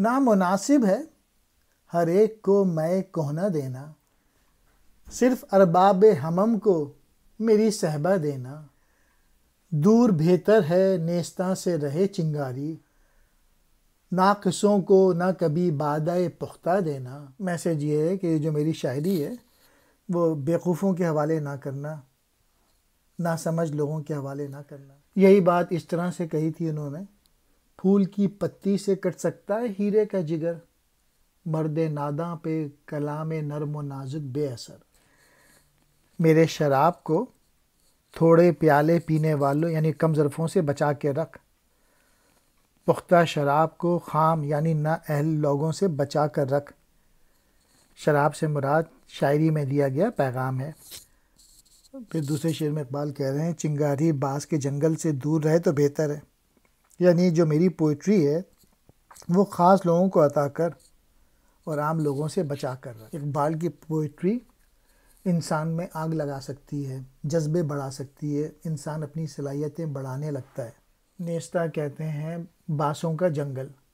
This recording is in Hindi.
नामुनासिब है हर एक को मैं कोहना देना सिर्फ अरबाब हमम को मेरी सहबा देना दूर बेहतर है नेस्ता से रहे चिंगारी नाकसों को ना कभी बादाए पुख्ता देना मैसेज ये है कि जो मेरी शायरी है वो बेवकूफ़ों के हवाले ना करना ना समझ लोगों के हवाले ना करना यही बात इस तरह से कही थी उन्होंने फूल की पत्ती से कट सकता है हीरे का जिगर मर्द नादा पे कलाम नरम व नाजुक बेअसर मेरे शराब को थोड़े प्याले पीने वालों यानी कम ज़रफ़ों से बचा के रख पुख्ता शराब को खाम यानी ना अहल लोगों से बचा कर रख शराब से मुराद शायरी में दिया गया पैगाम है फिर दूसरे शेर में इकबाल कह रहे हैं चिंगारी बाँस के जंगल से दूर रहे तो बेहतर है यानी जो मेरी पोइट्री है वो ख़ास लोगों को अता कर और आम लोगों से बचा कर इकबाल की पोइट्री इंसान में आग लगा सकती है जज्बे बढ़ा सकती है इंसान अपनी सलाहियतें बढ़ाने लगता है नेस्ता कहते हैं बाँसों का जंगल